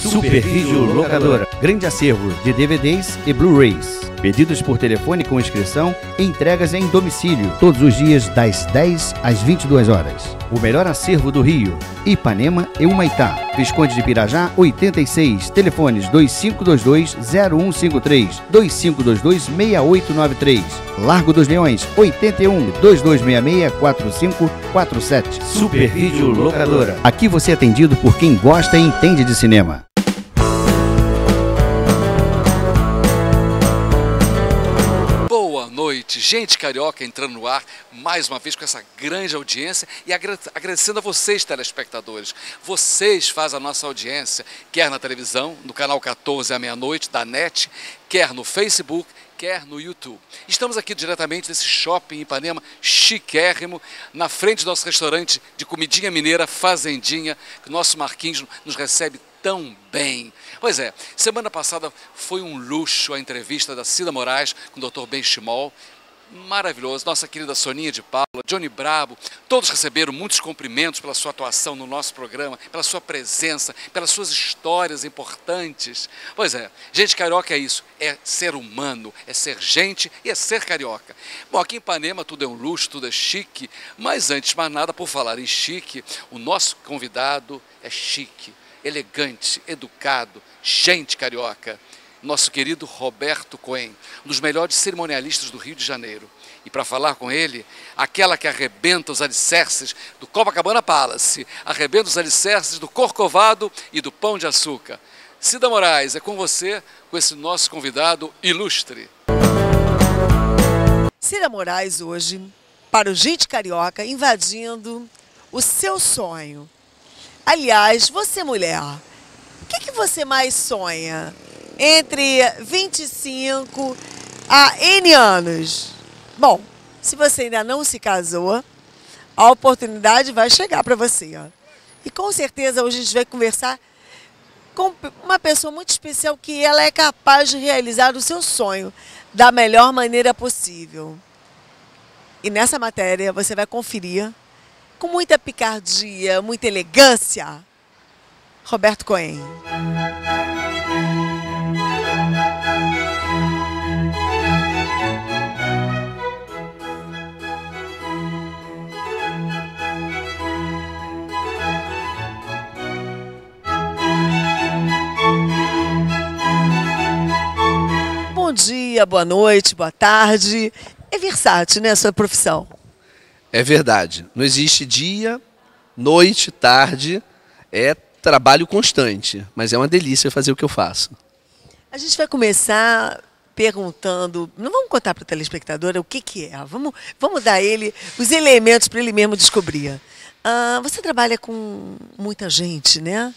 Super vídeo Locadora. Grande acervo de DVDs e Blu-rays. Pedidos por telefone com inscrição e entregas em domicílio. Todos os dias das 10 às 22 horas. O melhor acervo do Rio. Ipanema e Humaitá. Visconde de Pirajá, 86. Telefones 2522-0153. 2522-6893. Largo dos Leões, 81 2266 4547. Super vídeo Locadora. Aqui você é atendido por quem gosta e entende de cinema. Norte, gente carioca entrando no ar mais uma vez com essa grande audiência e agradecendo a vocês, telespectadores. Vocês fazem a nossa audiência, quer na televisão, no canal 14 à meia-noite da NET, quer no Facebook, quer no YouTube. Estamos aqui diretamente desse shopping Ipanema, chiquérrimo, na frente do nosso restaurante de comidinha mineira, Fazendinha, que o nosso Marquinhos nos recebe tão bem. Pois é, semana passada foi um luxo a entrevista da Cida Moraes com o Dr. Ben Schmoll, maravilhoso. Nossa querida Soninha de Paula, Johnny Brabo, todos receberam muitos cumprimentos pela sua atuação no nosso programa, pela sua presença, pelas suas histórias importantes. Pois é, gente carioca é isso, é ser humano, é ser gente e é ser carioca. Bom, aqui em Ipanema tudo é um luxo, tudo é chique, mas antes de mais nada, por falar em chique, o nosso convidado é chique, elegante, educado, gente carioca nosso querido Roberto Cohen, um dos melhores cerimonialistas do Rio de Janeiro. E para falar com ele, aquela que arrebenta os alicerces do Copacabana Palace, arrebenta os alicerces do Corcovado e do Pão de Açúcar. Cida Moraes, é com você, com esse nosso convidado ilustre. Cida Moraes hoje, para o Gente Carioca, invadindo o seu sonho. Aliás, você mulher, o que, que você mais sonha? entre 25 a N anos. Bom, se você ainda não se casou, a oportunidade vai chegar para você. Ó. E com certeza hoje a gente vai conversar com uma pessoa muito especial que ela é capaz de realizar o seu sonho da melhor maneira possível. E nessa matéria você vai conferir com muita picardia, muita elegância, Roberto Cohen. Bom dia, boa noite, boa tarde. É versátil, né, a sua profissão? É verdade. Não existe dia, noite, tarde. É trabalho constante, mas é uma delícia fazer o que eu faço. A gente vai começar perguntando, não vamos contar para o telespectador o que, que é, vamos, vamos dar ele os elementos para ele mesmo descobrir. Ah, você trabalha com muita gente, né?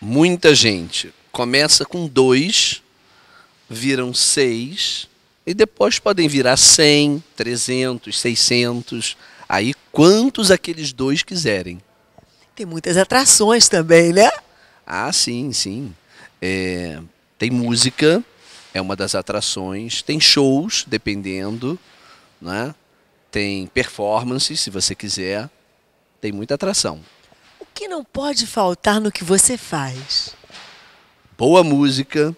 Muita gente. Começa com dois, viram seis, e depois podem virar 100, 300, 600, aí quantos aqueles dois quiserem. Tem muitas atrações também, né? Ah, sim, sim. É, tem música, é uma das atrações. Tem shows, dependendo, né? Tem performances, se você quiser. Tem muita atração. O que não pode faltar no que você faz? Boa música,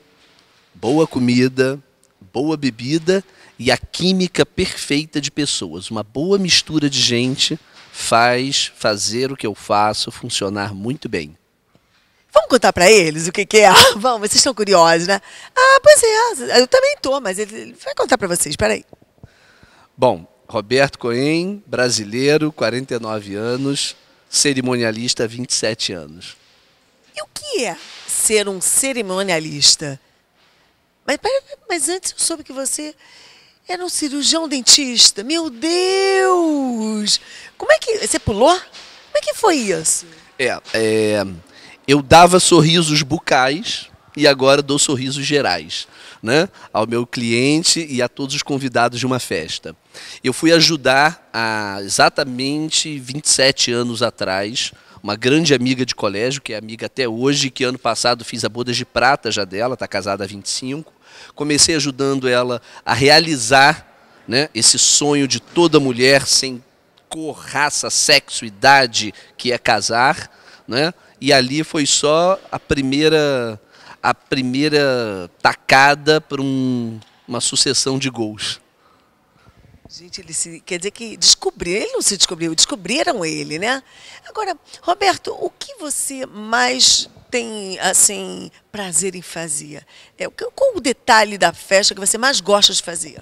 boa comida, boa bebida e a química perfeita de pessoas. Uma boa mistura de gente faz fazer o que eu faço funcionar muito bem. Vamos contar para eles o que, que é? Ah, vamos, vocês estão curiosos, né? Ah, pois é, ah, eu também estou, mas ele vai contar para vocês, peraí. Bom, Roberto Cohen, brasileiro, 49 anos, cerimonialista, 27 anos. E o que é ser um cerimonialista? Mas, mas antes eu soube que você era um cirurgião dentista. Meu Deus! Como é que. Você pulou? Como é que foi isso? É, é eu dava sorrisos bucais e agora dou sorrisos gerais, né? Ao meu cliente e a todos os convidados de uma festa. Eu fui ajudar há exatamente 27 anos atrás uma grande amiga de colégio, que é amiga até hoje, que ano passado fiz a boda de prata já dela, está casada há 25, Comecei ajudando ela a realizar né, esse sonho de toda mulher, sem cor, raça, sexo, idade, que é casar. Né? E ali foi só a primeira, a primeira tacada para um, uma sucessão de gols. Gente, ele se, quer dizer que descobriu, ele não se descobriu, descobriram ele, né? Agora, Roberto, o que você mais tem assim prazer em fazer? É, qual o detalhe da festa que você mais gosta de fazer?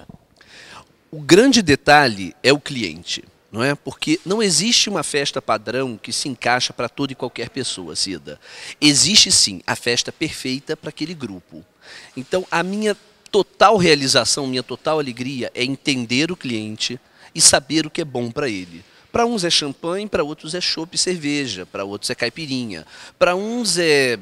O grande detalhe é o cliente, não é? Porque não existe uma festa padrão que se encaixa para toda e qualquer pessoa, Cida. Existe sim a festa perfeita para aquele grupo. Então, a minha total realização, minha total alegria é entender o cliente e saber o que é bom para ele. Para uns é champanhe, para outros é chopp e cerveja, para outros é caipirinha. Para uns é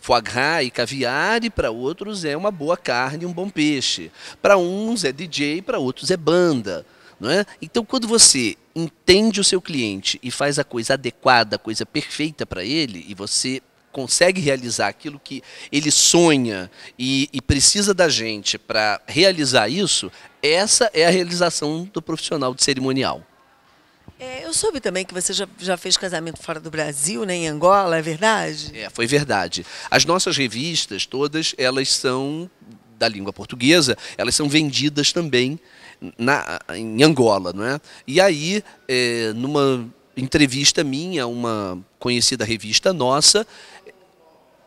foie gras e caviar, e para outros é uma boa carne e um bom peixe. Para uns é DJ, para outros é banda. Não é? Então, quando você entende o seu cliente e faz a coisa adequada, a coisa perfeita para ele, e você consegue realizar aquilo que ele sonha e, e precisa da gente para realizar isso, essa é a realização do profissional de cerimonial. É, eu soube também que você já, já fez casamento fora do Brasil, né, em Angola, é verdade? É, foi verdade. As nossas revistas, todas, elas são da língua portuguesa, elas são vendidas também na, em Angola, não é? E aí, é, numa entrevista minha, uma conhecida revista nossa,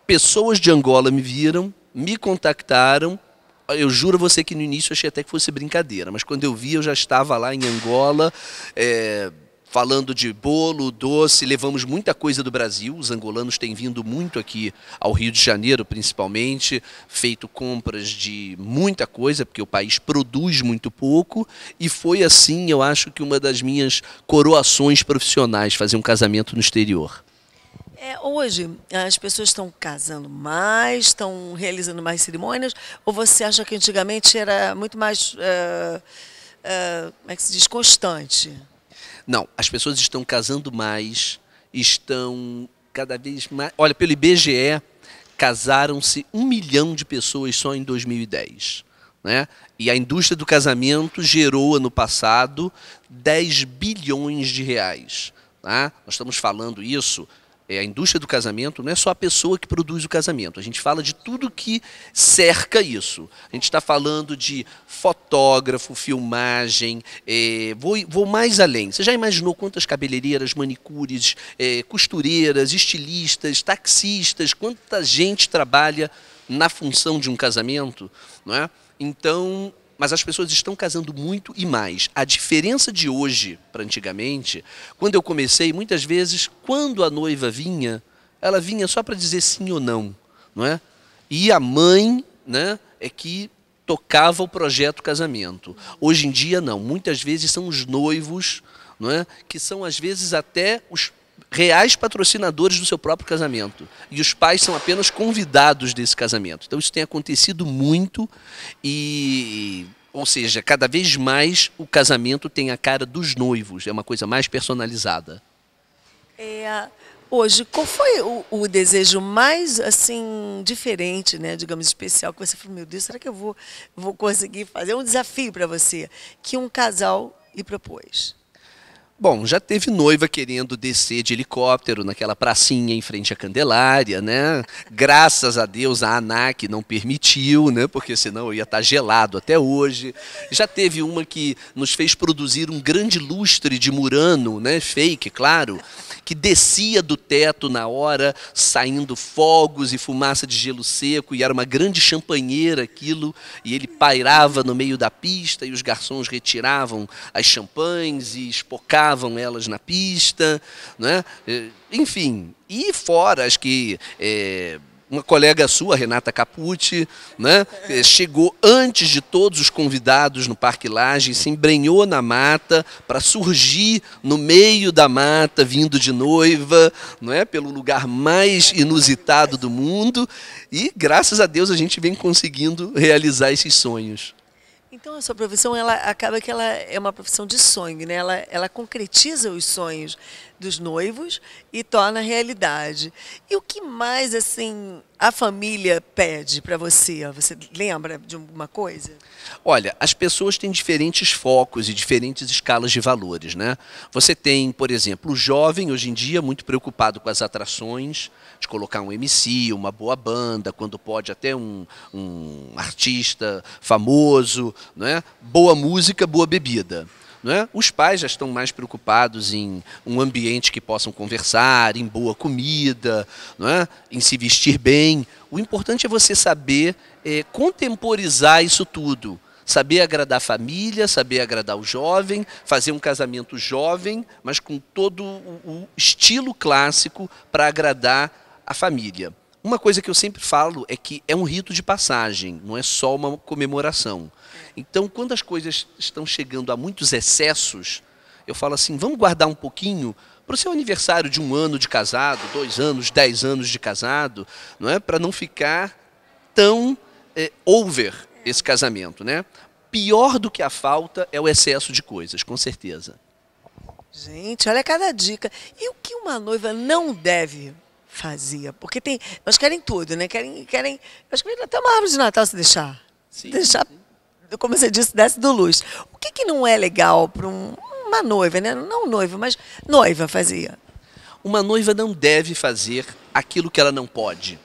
pessoas de Angola me viram, me contactaram eu juro a você que no início achei até que fosse brincadeira, mas quando eu vi, eu já estava lá em Angola, é, falando de bolo, doce, levamos muita coisa do Brasil. Os angolanos têm vindo muito aqui ao Rio de Janeiro, principalmente, feito compras de muita coisa, porque o país produz muito pouco. E foi assim, eu acho que uma das minhas coroações profissionais, fazer um casamento no exterior. É, hoje, as pessoas estão casando mais, estão realizando mais cerimônias, ou você acha que antigamente era muito mais, uh, uh, como é que se diz, constante? Não, as pessoas estão casando mais, estão cada vez mais. Olha, pelo IBGE, casaram-se um milhão de pessoas só em 2010. Né? E a indústria do casamento gerou ano passado 10 bilhões de reais. Tá? Nós estamos falando isso é, a indústria do casamento não é só a pessoa que produz o casamento. A gente fala de tudo que cerca isso. A gente está falando de fotógrafo, filmagem. É, vou, vou mais além. Você já imaginou quantas cabeleireiras, manicures, é, costureiras, estilistas, taxistas, quanta gente trabalha na função de um casamento? Não é? Então, mas as pessoas estão casando muito e mais. A diferença de hoje para antigamente, quando eu comecei, muitas vezes, quando a noiva vinha, ela vinha só para dizer sim ou não, não é? E a mãe, né, é que tocava o projeto casamento. Hoje em dia não, muitas vezes são os noivos, não é, que são às vezes até os reais patrocinadores do seu próprio casamento. E os pais são apenas convidados desse casamento. Então isso tem acontecido muito e. Ou seja, cada vez mais o casamento tem a cara dos noivos, é uma coisa mais personalizada. É, hoje, qual foi o, o, desejo mais assim diferente, né, digamos especial que você falou, meu Deus, será que eu vou vou conseguir fazer é um desafio para você que um casal lhe propôs? Bom, já teve noiva querendo descer de helicóptero naquela pracinha em frente à Candelária, né? Graças a Deus a ANAC não permitiu, né? Porque senão eu ia estar gelado até hoje. Já teve uma que nos fez produzir um grande lustre de Murano, né? Fake, claro, que descia do teto na hora, saindo fogos e fumaça de gelo seco, e era uma grande champanheira aquilo, e ele pairava no meio da pista e os garçons retiravam as champanhes e espocavam elas na pista, né? enfim. E fora as que. É, uma colega sua, Renata Capucci, né, chegou antes de todos os convidados no Parque Laje, se embrenhou na mata para surgir no meio da mata, vindo de noiva, não é, pelo lugar mais inusitado do mundo. E graças a Deus a gente vem conseguindo realizar esses sonhos. Então a sua profissão ela acaba que ela é uma profissão de sonho, né? Ela, ela concretiza os sonhos dos noivos e torna realidade. E o que mais assim a família pede para você? Você lembra de alguma coisa? Olha, as pessoas têm diferentes focos e diferentes escalas de valores, né? Você tem, por exemplo, o jovem hoje em dia muito preocupado com as atrações, de colocar um MC, uma boa banda, quando pode até um, um artista famoso, né? Boa música, boa bebida. Né? Os pais já estão mais preocupados em um ambiente que possam conversar, em boa comida, é? em se vestir bem. O importante é você saber é, contemporizar isso tudo. Saber agradar a família, saber agradar o jovem, fazer um casamento jovem, mas com todo o estilo clássico para agradar a família. Uma coisa que eu sempre falo é que é um rito de passagem, não é só uma comemoração. Então, quando as coisas estão chegando a muitos excessos, eu falo assim: vamos guardar um pouquinho para o seu aniversário de um ano de casado, dois anos, dez anos de casado, não é? Para não ficar tão é, over esse casamento, né? Pior do que a falta é o excesso de coisas, com certeza. Gente, olha cada dica. E o que uma noiva não deve fazia. Porque tem, nós querem tudo, né? Querem, querem, que querem até uma árvore de Natal se deixar. Sim, deixar, sim. como você disse, desce do luz. O que, que não é legal para um, uma noiva, né? Não noiva, mas noiva fazia. Uma noiva não deve fazer aquilo que ela não pode.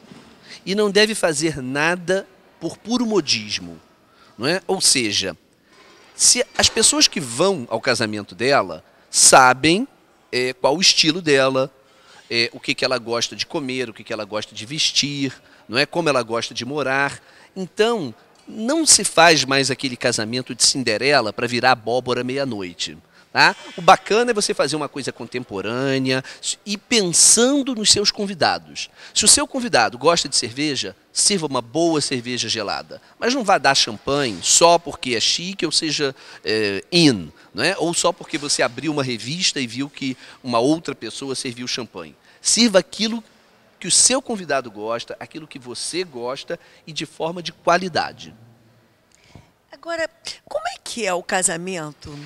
E não deve fazer nada por puro modismo. Não é? Ou seja, se as pessoas que vão ao casamento dela sabem é, qual o estilo dela, é, o que, que ela gosta de comer, o que, que ela gosta de vestir, não é como ela gosta de morar. Então, não se faz mais aquele casamento de Cinderela para virar abóbora meia-noite. Tá? O bacana é você fazer uma coisa contemporânea e pensando nos seus convidados. Se o seu convidado gosta de cerveja, sirva uma boa cerveja gelada. Mas não vá dar champanhe só porque é chique ou seja é, in, não é? ou só porque você abriu uma revista e viu que uma outra pessoa serviu champanhe. Sirva aquilo que o seu convidado gosta, aquilo que você gosta e de forma de qualidade. Agora, como é que é o casamento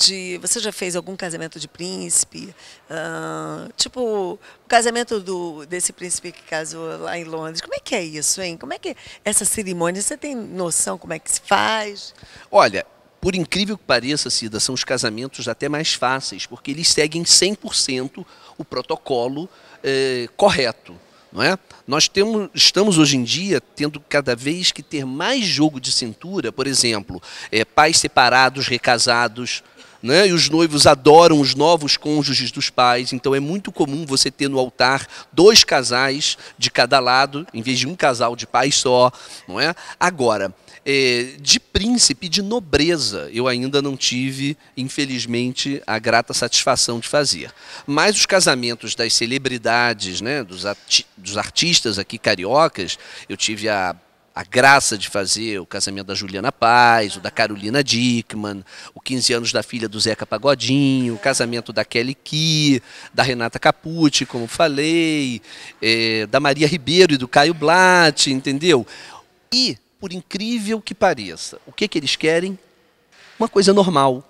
de. Você já fez algum casamento de príncipe? Uh, tipo, o casamento do, desse príncipe que casou lá em Londres. Como é que é isso, hein? Como é que é essa cerimônia? Você tem noção como é que se faz? Olha, por incrível que pareça, Cida, são os casamentos até mais fáceis, porque eles seguem 100% o protocolo eh, correto. Não é? Nós temos, estamos hoje em dia tendo cada vez que ter mais jogo de cintura, por exemplo, eh, pais separados, recasados, né? e os noivos adoram os novos cônjuges dos pais, então é muito comum você ter no altar dois casais de cada lado, em vez de um casal de pais só, não é? Agora, é, de príncipe, de nobreza, eu ainda não tive, infelizmente, a grata satisfação de fazer. Mas os casamentos das celebridades, né, dos, dos artistas aqui cariocas, eu tive a a graça de fazer o casamento da Juliana Paz, o da Carolina Dickman, o 15 anos da filha do Zeca Pagodinho, o casamento da Kelly Ki, da Renata Capucci, como falei, é, da Maria Ribeiro e do Caio Blatt, entendeu? E, por incrível que pareça, o que, que eles querem? Uma coisa normal,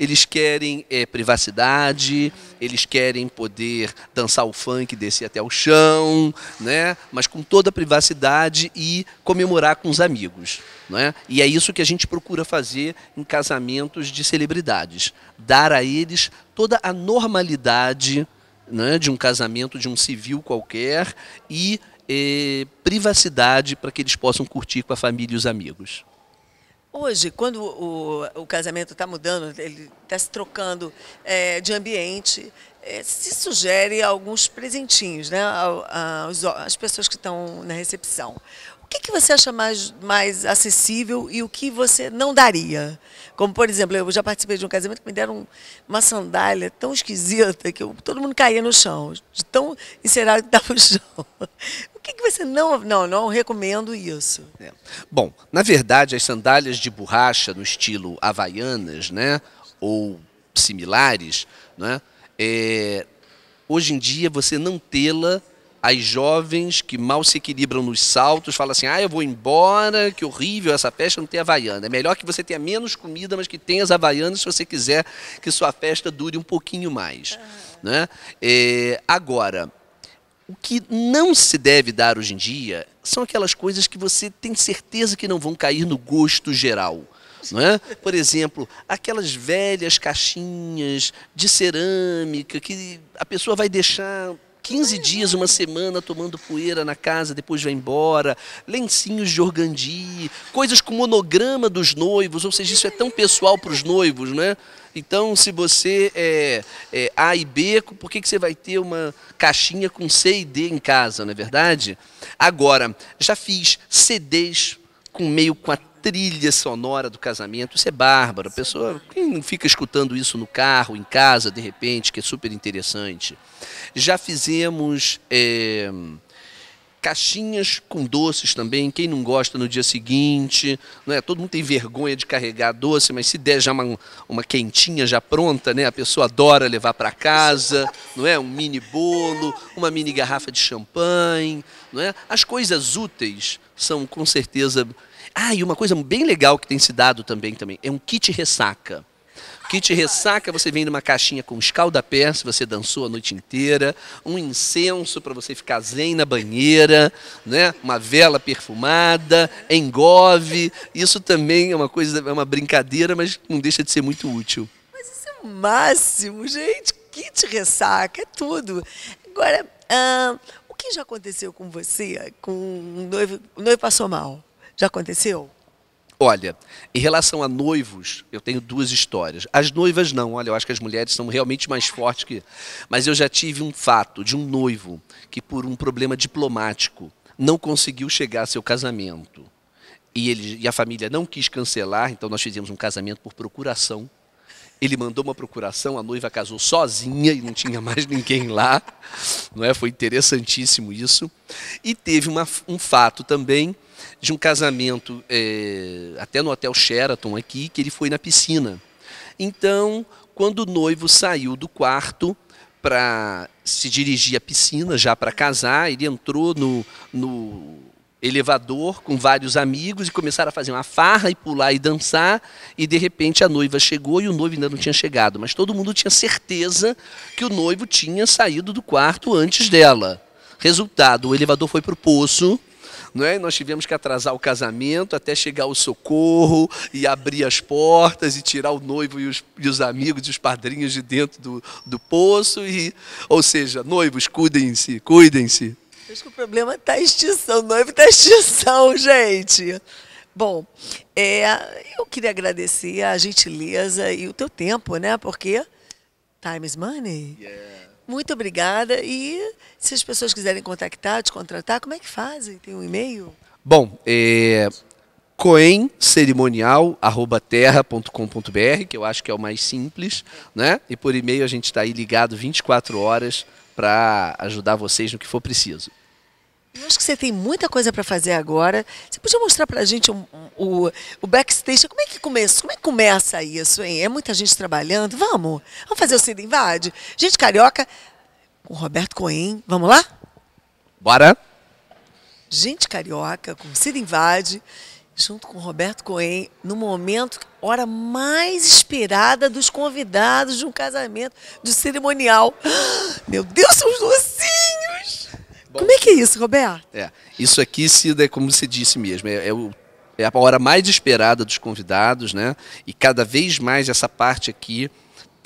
eles querem é, privacidade, eles querem poder dançar o funk, descer até o chão, né? mas com toda a privacidade e comemorar com os amigos. Né? E é isso que a gente procura fazer em casamentos de celebridades, dar a eles toda a normalidade né, de um casamento de um civil qualquer e é, privacidade para que eles possam curtir com a família e os amigos. Hoje, quando o, o casamento está mudando, ele está se trocando é, de ambiente, é, se sugere alguns presentinhos né, aos, às pessoas que estão na recepção. O que, que você acha mais, mais acessível e o que você não daria? Como, por exemplo, eu já participei de um casamento que me deram uma sandália tão esquisita que eu, todo mundo caía no chão, de tão encerado que estava no chão que, que você não. Não, não recomendo isso. É. Bom, na verdade, as sandálias de borracha no estilo havaianas, né? Ou similares, né? É, hoje em dia você não tê-la as jovens que mal se equilibram nos saltos falam assim: ah, eu vou embora, que horrível essa festa não tem havaiana. É melhor que você tenha menos comida, mas que tenha as havaianas se você quiser que sua festa dure um pouquinho mais. Uhum. Né? É, agora, o que não se deve dar hoje em dia são aquelas coisas que você tem certeza que não vão cair no gosto geral. Não é? Por exemplo, aquelas velhas caixinhas de cerâmica que a pessoa vai deixar 15 dias, uma semana tomando poeira na casa, depois vai embora, lencinhos de organdi, coisas com monograma dos noivos, ou seja, isso é tão pessoal para os noivos, né? Então, se você é, é, A e B, por que, que você vai ter uma caixinha com C e D em casa, não é verdade? Agora, já fiz CDs com meio com a trilha sonora do casamento, isso é bárbaro. A pessoa, quem não fica escutando isso no carro, em casa, de repente, que é super interessante. Já fizemos é, caixinhas com doces também. Quem não gosta no dia seguinte, é todo mundo tem vergonha de carregar doce, mas se der já uma, uma quentinha já pronta, né? a pessoa adora levar para casa, não é? Um mini bolo, uma mini garrafa de champanhe, não é? As coisas úteis são com certeza. Ah, e uma coisa bem legal que tem se dado também também é um kit ressaca. Kit ressaca você vem numa caixinha com escaldapé, se você dançou a noite inteira, um incenso para você ficar zen na banheira, né? uma vela perfumada, engove. Isso também é uma coisa, é uma brincadeira, mas não deixa de ser muito útil. Mas isso é o máximo, gente. Kit ressaca, é tudo. Agora, o que já aconteceu com você? Com noivo, o noivo passou mal? Já aconteceu? Olha, em relação a noivos, eu tenho duas histórias. As noivas não, olha, eu acho que as mulheres são realmente mais fortes que. Mas eu já tive um fato de um noivo que, por um problema diplomático, não conseguiu chegar a seu casamento. E, ele, e a família não quis cancelar, então nós fizemos um casamento por procuração ele mandou uma procuração, a noiva casou sozinha e não tinha mais ninguém lá. Não é? Foi interessantíssimo isso. E teve uma, um fato também de um casamento, é, até no Hotel Sheraton aqui, que ele foi na piscina. Então, quando o noivo saiu do quarto para se dirigir à piscina, já para casar, ele entrou no, no elevador com vários amigos e começaram a fazer uma farra e pular e dançar. E de repente a noiva chegou e o noivo ainda não tinha chegado, mas todo mundo tinha certeza que o noivo tinha saído do quarto antes dela. Resultado: o elevador foi para o poço. Não é? Nós tivemos que atrasar o casamento até chegar o socorro e abrir as portas e tirar o noivo e os, e os amigos e os padrinhos de dentro do, do poço. E, ou seja, noivos, cuidem-se, cuidem-se. Acho que o problema está a extinção, o noivo está a extinção, gente. Bom, é, eu queria agradecer a gentileza e o teu tempo, né? Porque time is money. Yeah. Muito obrigada. E se as pessoas quiserem contactar, te contratar, como é que fazem? Tem um e-mail? Bom, é, coencerimonial.terra.com.br, que eu acho que é o mais simples, né? E por e-mail a gente está aí ligado 24 horas para ajudar vocês no que for preciso. Eu acho que você tem muita coisa para fazer agora. Você podia mostrar para a gente o, o, o, backstage? Como é que começa? Como é que começa isso, hein? É muita gente trabalhando. Vamos, vamos fazer o Cida Invade. Gente carioca, com Roberto Coen. Vamos lá? Bora! Gente carioca com Cida Invade junto com Roberto Cohen, no momento, hora mais esperada dos convidados de um casamento, de cerimonial. Meu Deus, são os docinhos! Bom, como é que é isso, Roberto? É, isso aqui, Cida, é como você disse mesmo, é, é o é a hora mais esperada dos convidados, né? E cada vez mais essa parte aqui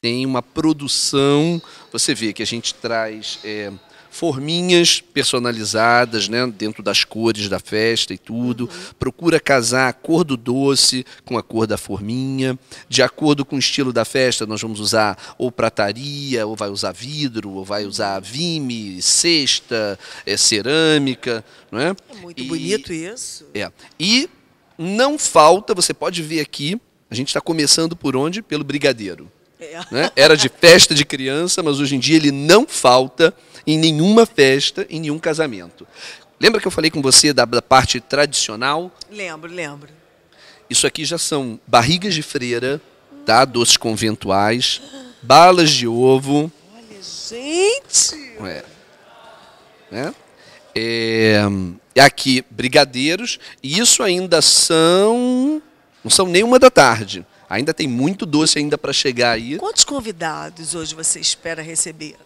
tem uma produção. Você vê que a gente traz é, forminhas personalizadas, né, dentro das cores da festa e tudo. Procura casar a cor do doce com a cor da forminha. De acordo com o estilo da festa, nós vamos usar ou prataria, ou vai usar vidro, ou vai usar vime, cesta, é, cerâmica, não é? é muito e, bonito isso. É. E não falta, você pode ver aqui, a gente está começando por onde? Pelo brigadeiro. Né? Era de festa de criança, mas hoje em dia ele não falta em nenhuma festa, em nenhum casamento. Lembra que eu falei com você da, da parte tradicional? Lembro, lembro. Isso aqui já são barrigas de freira, tá? Doces conventuais, balas de ovo. Olha, gente! É. Né? É, aqui, brigadeiros. E isso ainda são. Não são nenhuma da tarde. Ainda tem muito doce ainda para chegar aí. Quantos convidados hoje você espera receber?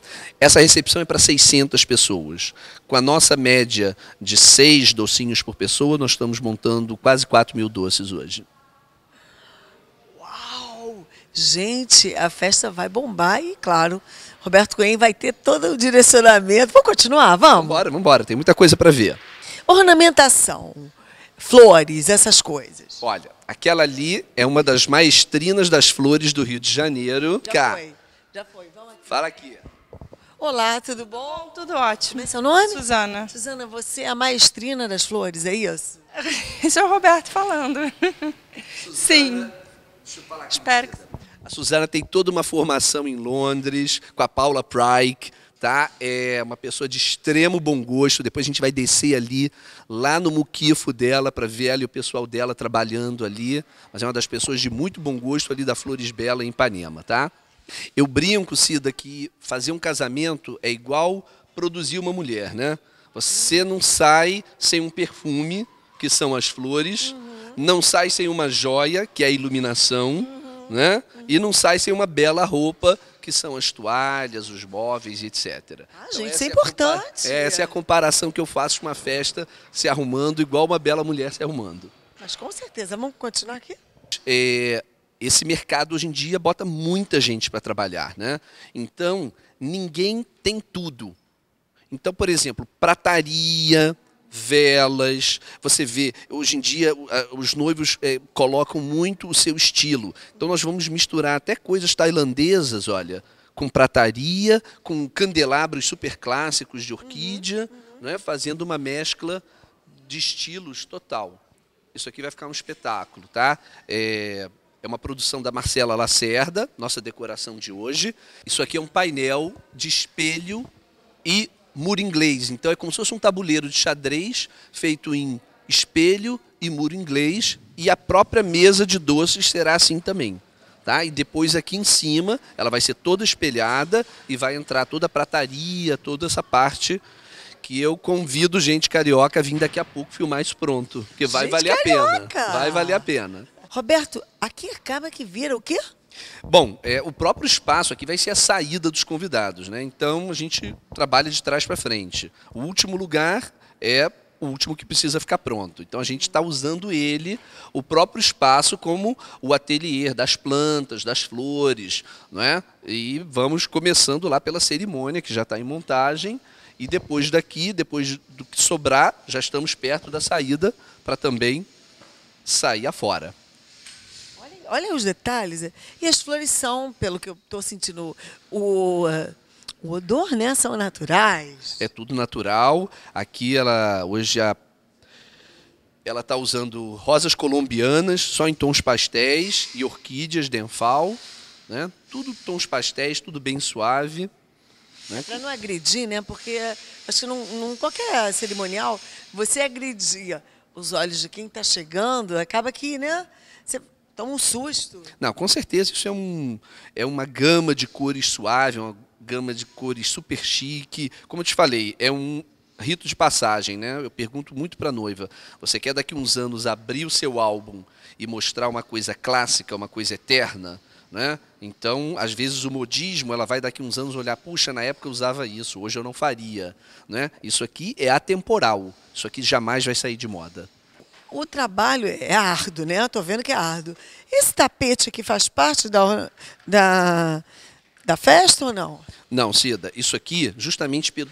Essa recepção é para 600 pessoas. Com a nossa média de seis docinhos por pessoa, nós estamos montando quase 4 mil doces hoje. Uau! Gente, a festa vai bombar e, claro, Roberto Coen vai ter todo o direcionamento. Vamos continuar, vamos? Vamos embora, vamos embora. Tem muita coisa para ver. Ornamentação flores, essas coisas. Olha, aquela ali é uma das maestrinas das flores do Rio de Janeiro. Já Cá. foi, já foi. Vamos aqui. Fala aqui. Olá, tudo bom? Tudo ótimo. Como é seu nome? Suzana. Suzana, você é a maestrina das flores, é isso? Esse é o Roberto falando. Suzana, Sim. Deixa eu falar Espero. A Suzana tem toda uma formação em Londres, com a Paula Pryke, tá? É uma pessoa de extremo bom gosto. Depois a gente vai descer ali, lá no muquifo dela, para ver ela e o pessoal dela trabalhando ali. Mas é uma das pessoas de muito bom gosto ali da Flores Bela, em Ipanema, tá? Eu brinco, Cida, que fazer um casamento é igual produzir uma mulher, né? Você não sai sem um perfume, que são as flores, uhum. não sai sem uma joia, que é a iluminação, uhum. né? E não sai sem uma bela roupa, que são as toalhas, os móveis, etc. Ah, então, gente, isso é, é importante. É, essa é a comparação que eu faço com uma festa se arrumando igual uma bela mulher se arrumando. Mas com certeza, vamos continuar aqui? É, esse mercado hoje em dia bota muita gente para trabalhar, né? Então, ninguém tem tudo. Então, por exemplo, prataria, velas. Você vê, hoje em dia os noivos é, colocam muito o seu estilo. Então nós vamos misturar até coisas tailandesas, olha, com prataria, com candelabros super clássicos de orquídea, uhum, Né, fazendo uma mescla de estilos total. Isso aqui vai ficar um espetáculo, tá? É, é uma produção da Marcela Lacerda, nossa decoração de hoje. Isso aqui é um painel de espelho e muro inglês. Então é como se fosse um tabuleiro de xadrez feito em espelho e muro inglês e a própria mesa de doces será assim também. Tá? E depois aqui em cima ela vai ser toda espelhada e vai entrar toda a prataria, toda essa parte que eu convido gente carioca a vir daqui a pouco filmar isso pronto, porque vai gente valer carioca. a pena. Vai valer a pena. Roberto, aqui acaba que vira o quê? Bom, é, o próprio espaço aqui vai ser a saída dos convidados, né? Então a gente trabalha de trás para frente. O último lugar é o último que precisa ficar pronto. Então a gente está usando ele, o próprio espaço, como o ateliê das plantas, das flores, não é? E vamos começando lá pela cerimônia que já está em montagem. E depois daqui, depois do que sobrar, já estamos perto da saída para também sair afora. Olha os detalhes. É, e as flores são, pelo que eu estou sentindo, o, o odor, né? São naturais. É tudo natural. Aqui ela hoje a ela está usando rosas colombianas, só em tons pastéis, e orquídeas denfal, né? Tudo tons pastéis, tudo bem suave. Né? Para não agredir, né? Porque acho que num, num qualquer cerimonial, você agredia os olhos de quem está chegando, acaba que, né? toma um susto. Não, com certeza isso é, um, é uma gama de cores suave, é uma gama de cores super chique. Como eu te falei, é um rito de passagem, né? Eu pergunto muito para noiva: você quer daqui uns anos abrir o seu álbum e mostrar uma coisa clássica, uma coisa eterna? Né? Então, às vezes o modismo, ela vai daqui uns anos olhar, puxa, na época eu usava isso, hoje eu não faria. Né? Isso aqui é atemporal, isso aqui jamais vai sair de moda o trabalho é árduo, né? Estou vendo que é árduo. Esse tapete aqui faz parte da, da, da festa ou não? Não, Cida. Isso aqui, justamente pelo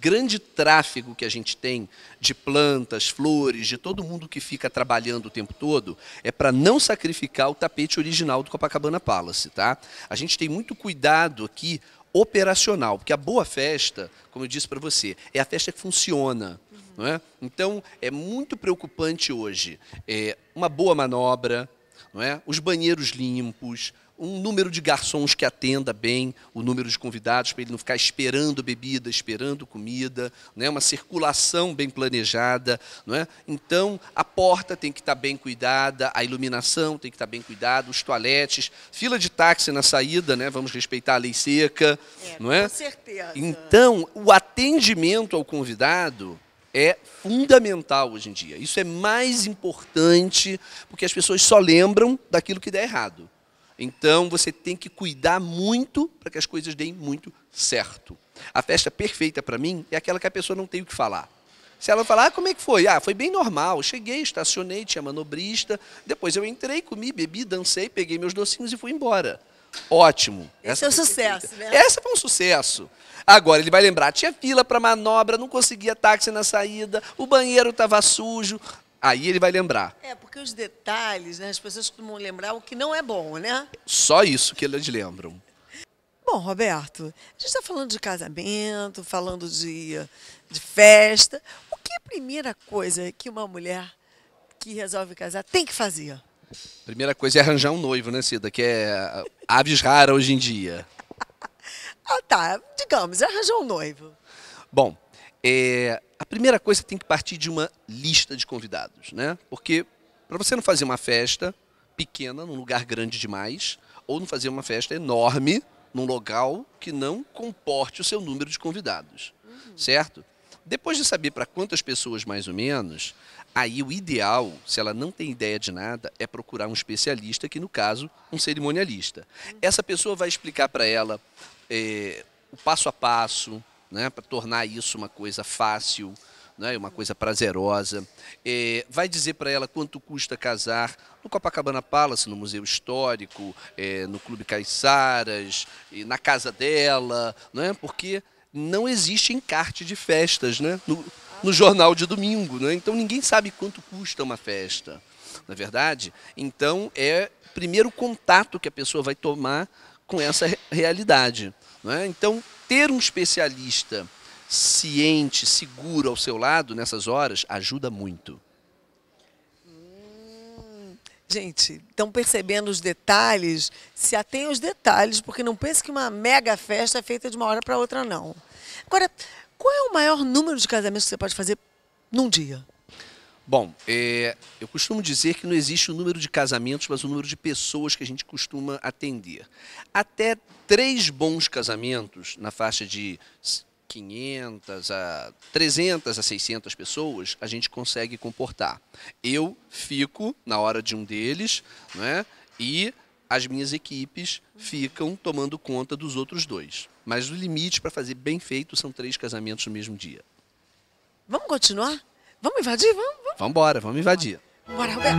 grande tráfego que a gente tem de plantas, flores, de todo mundo que fica trabalhando o tempo todo, é para não sacrificar o tapete original do Copacabana Palace, tá? A gente tem muito cuidado aqui operacional, porque a boa festa, como eu disse para você, é a festa que funciona não é? Então, é muito preocupante hoje é, uma boa manobra, não é? os banheiros limpos, um número de garçons que atenda bem o número de convidados, para ele não ficar esperando bebida, esperando comida, né? uma circulação bem planejada. Não é? Então, a porta tem que estar tá bem cuidada, a iluminação tem que estar tá bem cuidada, os toaletes, fila de táxi na saída, né? vamos respeitar a lei seca. É, não é? Com certeza. Então, o atendimento ao convidado é fundamental hoje em dia. Isso é mais importante porque as pessoas só lembram daquilo que der errado. Então você tem que cuidar muito para que as coisas deem muito certo. A festa perfeita para mim é aquela que a pessoa não tem o que falar. Se ela falar, ah, como é que foi? Ah, foi bem normal. Cheguei, estacionei, tinha manobrista. Depois eu entrei, comi, bebi, dancei, peguei meus docinhos e fui embora. Ótimo. Esse é Essa é um sucesso, né? Essa foi um sucesso. Agora ele vai lembrar, tinha fila para manobra, não conseguia táxi na saída, o banheiro estava sujo. Aí ele vai lembrar. É, porque os detalhes, né, as pessoas costumam lembrar o que não é bom, né? Só isso que eles lembram. Bom, Roberto, a gente está falando de casamento, falando de, de festa. O que é a primeira coisa que uma mulher que resolve casar tem que fazer? Primeira coisa é arranjar um noivo, né, Cida? Que é aves raras hoje em dia. Ah, tá, digamos, arranjou um noivo. Bom, é, a primeira coisa tem que partir de uma lista de convidados, né? Porque para você não fazer uma festa pequena num lugar grande demais, ou não fazer uma festa enorme num local que não comporte o seu número de convidados, uhum. certo? Depois de saber para quantas pessoas mais ou menos, aí o ideal, se ela não tem ideia de nada, é procurar um especialista, que no caso, um cerimonialista. Uhum. Essa pessoa vai explicar para ela é, o passo a passo, né, para tornar isso uma coisa fácil, né, uma coisa prazerosa. É, vai dizer para ela quanto custa casar no Copacabana Palace, no Museu Histórico, é, no Clube Caiçaras, na casa dela, né, porque não existe encarte de festas né, no, no jornal de domingo. Né, então ninguém sabe quanto custa uma festa, na é verdade? Então é primeiro contato que a pessoa vai tomar com essa realidade. Né? Então, ter um especialista ciente, seguro ao seu lado nessas horas ajuda muito. Hum, gente, estão percebendo os detalhes? Se atém aos detalhes, porque não pense que uma mega festa é feita de uma hora para outra, não. Agora, qual é o maior número de casamentos que você pode fazer num dia? Bom, é, eu costumo dizer que não existe o número de casamentos, mas o número de pessoas que a gente costuma atender. Até três bons casamentos, na faixa de 500 a 300 a 600 pessoas, a gente consegue comportar. Eu fico na hora de um deles, né? E as minhas equipes ficam tomando conta dos outros dois. Mas o limite para fazer bem feito são três casamentos no mesmo dia. Vamos continuar? Vamos invadir? Vamos? Vambora, vamos invadir. Embora, Roberto.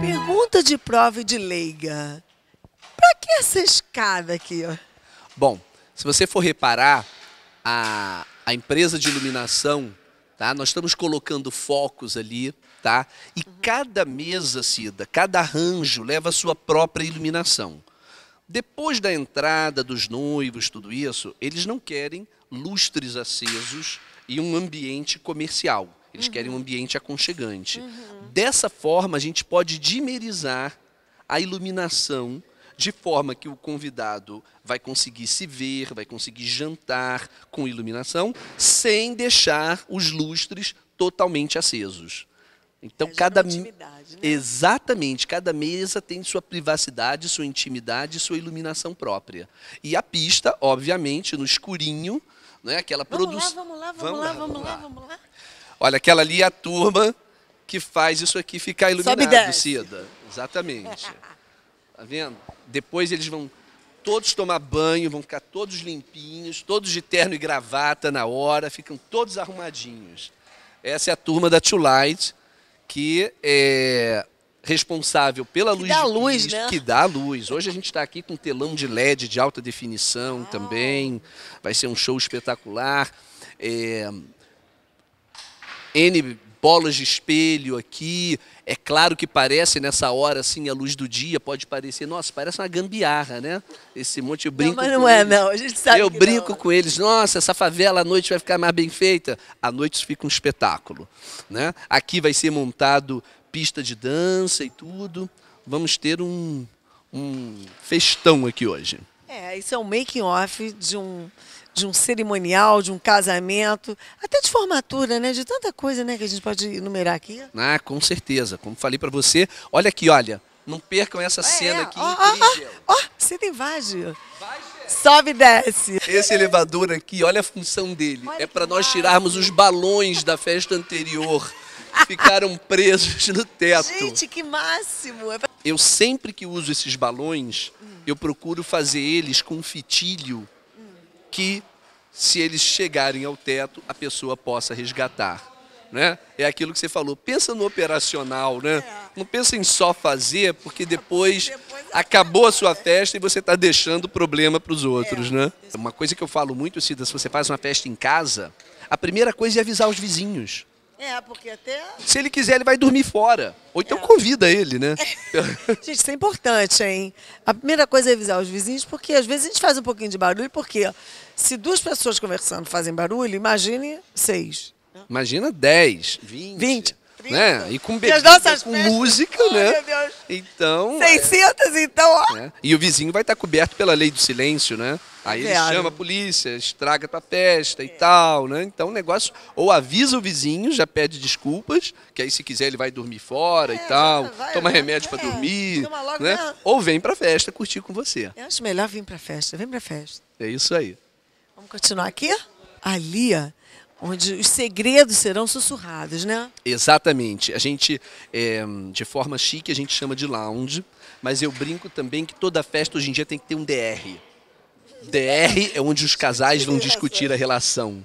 Pergunta de prova e de leiga. Pra que essa escada aqui, ó? Bom, se você for reparar, a, a empresa de iluminação, tá? Nós estamos colocando focos ali, tá? E uhum. cada mesa, Cida, cada arranjo leva a sua própria iluminação. Depois da entrada dos noivos, tudo isso, eles não querem lustres acesos e um ambiente comercial. Eles uhum. querem um uhum. ambiente aconchegante. Uhum. Dessa forma, a gente pode dimerizar a iluminação de forma que o convidado vai conseguir se ver, vai conseguir jantar com iluminação, sem deixar os lustres totalmente acesos. Então é cada né? exatamente cada mesa tem sua privacidade, sua intimidade, sua iluminação própria. E a pista, obviamente, no escurinho, é Aquela produção. Vamos, lá, vamos, lá, vamos, vamos lá, lá, vamos lá, vamos lá, vamos lá. Olha, aquela ali é a turma que faz isso aqui ficar iluminado, Cida. Exatamente. Tá vendo? Depois eles vão todos tomar banho, vão ficar todos limpinhos, todos de terno e gravata na hora, ficam todos arrumadinhos. Essa é a turma da Two Light, que é responsável pela que luz, dá luz Cristo, né? que dá luz. Hoje a gente está aqui com um telão de LED de alta definição ah. também. Vai ser um show espetacular. É, N bolas de espelho aqui. É claro que parece nessa hora, assim, a luz do dia pode parecer, nossa, parece uma gambiarra, né? Esse monte, eu brinco. Não, mas não é, eles. não. A gente sabe. Eu brinco não. com eles, nossa, essa favela à noite vai ficar mais bem feita. À noite fica um espetáculo. Né? Aqui vai ser montado pista de dança e tudo. Vamos ter um, um festão aqui hoje. É, isso é um making off de um de um cerimonial, de um casamento, até de formatura, né? De tanta coisa, né, que a gente pode enumerar aqui. Ah, com certeza. Como falei para você, olha aqui, olha, não percam essa é, cena aqui. Ó, incrível. ó, ó, ó você tem vágio. Sobe e desce. Esse elevador aqui, olha a função dele. Olha é para nós tirarmos os balões da festa anterior que ficaram presos no teto. Gente, que máximo! É eu sempre que uso esses balões, eu procuro fazer eles com fitilho que, se eles chegarem ao teto, a pessoa possa resgatar. Né? É aquilo que você falou. Pensa no operacional, né? É. Não pensa em só fazer, porque depois, acabou a sua é. festa e você está deixando problema para os outros, é. né? Uma coisa que eu falo muito, Cida, se você faz uma festa em casa, a primeira coisa é avisar os vizinhos. É, porque até. Se ele quiser, ele vai dormir fora. Ou então é. convida ele, né? gente, isso é importante, hein? A primeira coisa é avisar os vizinhos, porque às vezes a gente faz um pouquinho de barulho, porque se duas pessoas conversando fazem barulho, imagine seis. Imagina dez, vinte. Vinte. Né? E com bebida, e com festas. música, oh, né? Então. 600, é... então, ó. É. E o vizinho vai estar coberto pela lei do silêncio, né? Aí ele Real. chama a polícia, estraga tua festa é. e tal, né? Então o negócio. Ou avisa o vizinho, já pede desculpas, que aí se quiser ele vai dormir fora é, e tal, vai, toma vai, remédio para é, dormir. Né? né? Ou vem pra festa curtir com você. Eu acho melhor vir pra festa, vem pra festa. É isso aí. Vamos continuar aqui? Ali, onde os segredos serão sussurrados, né? Exatamente. A gente, é, de forma chique, a gente chama de lounge, mas eu brinco também que toda festa hoje em dia tem que ter um DR. DR é onde os casais vão discutir a relação.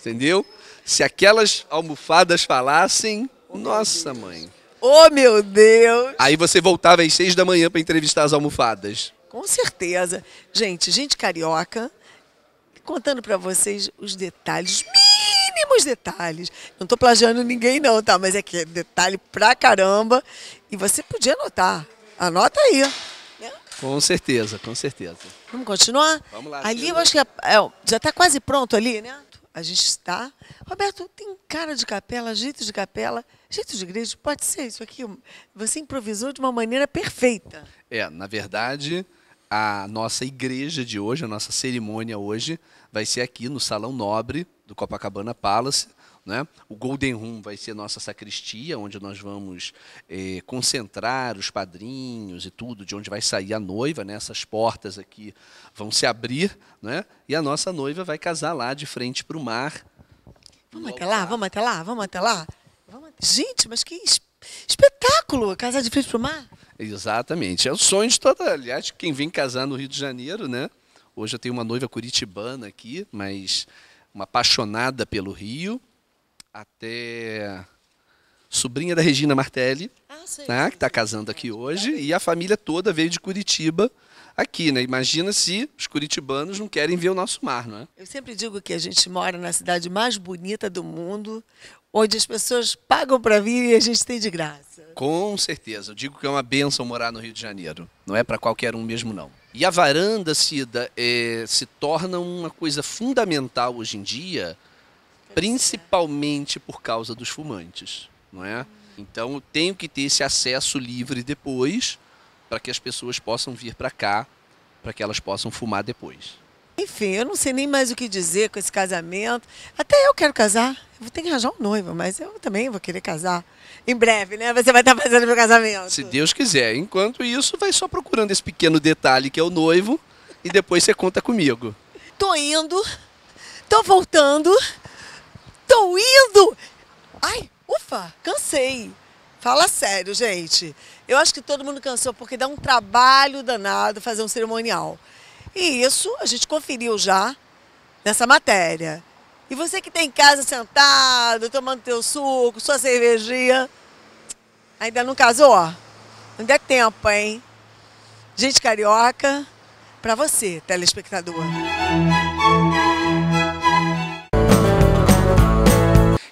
Entendeu? Se aquelas almofadas falassem, oh, nossa mãe. Oh, meu Deus! Aí você voltava às seis da manhã para entrevistar as almofadas. Com certeza. Gente, gente carioca, contando para vocês os detalhes, mínimos detalhes. Não estou plagiando ninguém não, tá? Mas é que é detalhe pra caramba e você podia anotar. Anota aí. Né? Com certeza, com certeza. Vamos continuar? Vamos lá. Ali eu acho que é, é já está quase pronto ali, né? A gente está. Roberto, tem cara de capela, jeito de capela, jeito de igreja, pode ser isso aqui. Você improvisou de uma maneira perfeita. É, na verdade, a nossa igreja de hoje, a nossa cerimônia hoje, vai ser aqui no Salão Nobre do Copacabana Palace. Né? O Golden Room vai ser nossa sacristia, onde nós vamos eh, concentrar os padrinhos e tudo, de onde vai sair a noiva. Né? Essas portas aqui vão se abrir né? e a nossa noiva vai casar lá de frente para o mar. Vamos até lá, vamos até lá, vamos até lá. Gente, mas que espetáculo! Casar de frente para o mar? Exatamente. É o sonho de toda, aliás, quem vem casar no Rio de Janeiro, né? Hoje eu tenho uma noiva curitibana aqui, mas uma apaixonada pelo Rio, até sobrinha da Regina Martelli, ah, sei, né? sei, que está casando aqui hoje, e a família toda veio de Curitiba aqui, né? Imagina se os curitibanos não querem ver o nosso mar, não é? Eu sempre digo que a gente mora na cidade mais bonita do mundo, onde as pessoas pagam para vir e a gente tem de graça. Com certeza. Eu digo que é uma benção morar no Rio de Janeiro. Não é para qualquer um mesmo, não. E a varanda, Cida, é, se torna uma coisa fundamental hoje em dia, principalmente por causa dos fumantes, não é? Então eu tenho que ter esse acesso livre depois, para que as pessoas possam vir para cá, para que elas possam fumar depois. Enfim, eu não sei nem mais o que dizer com esse casamento. Até eu quero casar. Eu vou ter que arranjar um noivo, mas eu também vou querer casar. Em breve, né? Você vai estar fazendo meu casamento. Se Deus quiser. Enquanto isso, vai só procurando esse pequeno detalhe que é o noivo e depois você conta comigo. Tô indo, tô voltando, tô indo. Ai, ufa, cansei. Fala sério, gente. Eu acho que todo mundo cansou porque dá um trabalho danado fazer um cerimonial. E isso a gente conferiu já nessa matéria. E você que tem tá em casa sentado, tomando teu suco, sua cervejinha, ainda não casou? Não der é tempo, hein? Gente carioca, para você, telespectador.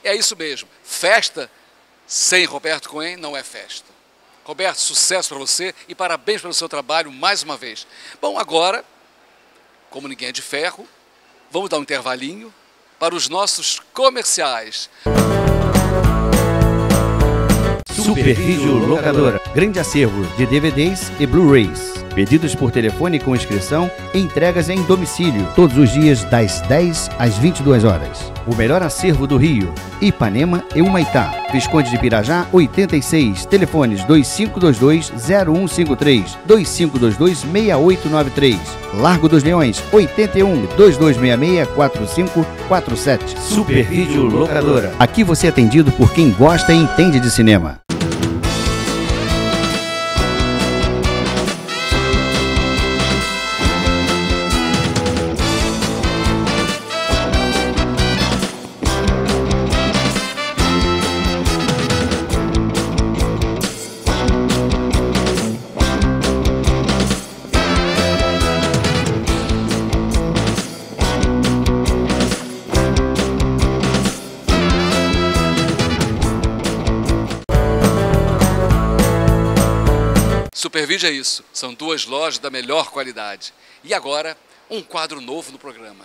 É isso mesmo. Festa sem Roberto Cohen não é festa. Roberto, sucesso para você e parabéns pelo seu trabalho mais uma vez. Bom, agora como ninguém é de ferro, vamos dar um intervalinho para os nossos comerciais. Super Vídeo Locadora. Grande acervo de DVDs e Blu-rays Pedidos por telefone com inscrição e entregas em domicílio, todos os dias das 10 às 22 horas. O melhor acervo do Rio, Ipanema e Humaitá. Visconde de Pirajá, 86. Telefones 2522-0153, 2522-6893. Largo dos Leões, 81 2266 4547. Super Vídeo Locadora. Aqui você é atendido por quem gosta e entende de cinema. Supervide é isso. São duas lojas da melhor qualidade. E agora, um quadro novo no programa.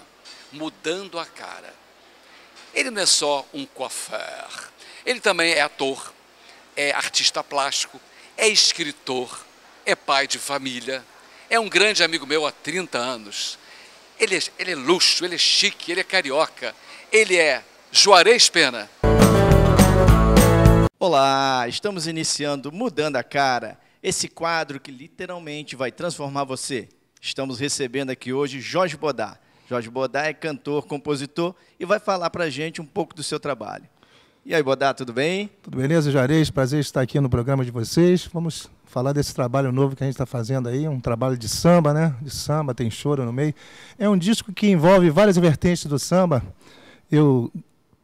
Mudando a cara. Ele não é só um coiffeur. Ele também é ator, é artista plástico, é escritor, é pai de família, é um grande amigo meu há 30 anos. Ele é, ele é luxo, ele é chique, ele é carioca, ele é Juarez Pena. Olá, estamos iniciando Mudando a Cara, esse quadro que literalmente vai transformar você. Estamos recebendo aqui hoje Jorge Bodá. Jorge Bodá é cantor, compositor e vai falar para a gente um pouco do seu trabalho. E aí, Bodá, tudo bem? Tudo beleza, Jarez. Prazer estar aqui no programa de vocês. Vamos falar desse trabalho novo que a gente está fazendo aí, um trabalho de samba, né? De samba, tem choro no meio. É um disco que envolve várias vertentes do samba. Eu,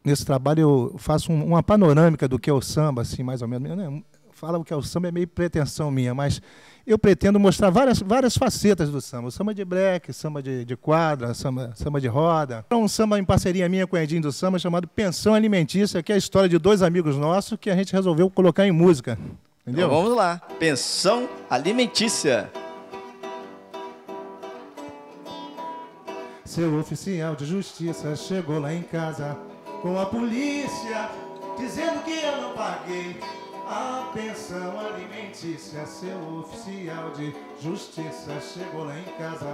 nesse trabalho, eu faço um, uma panorâmica do que é o samba, assim, mais ou menos falam que é o samba é meio pretensão minha, mas eu pretendo mostrar várias, várias facetas do samba. O samba de break, samba de, de quadra, samba, samba de roda. Um samba em parceria minha com o Edinho do Samba, chamado Pensão Alimentícia, que é a história de dois amigos nossos que a gente resolveu colocar em música. Entendeu? Então vamos lá. Pensão Alimentícia. Seu oficial de justiça chegou lá em casa com a polícia, dizendo que eu não paguei a pensão alimentícia, é seu oficial de justiça chegou lá em casa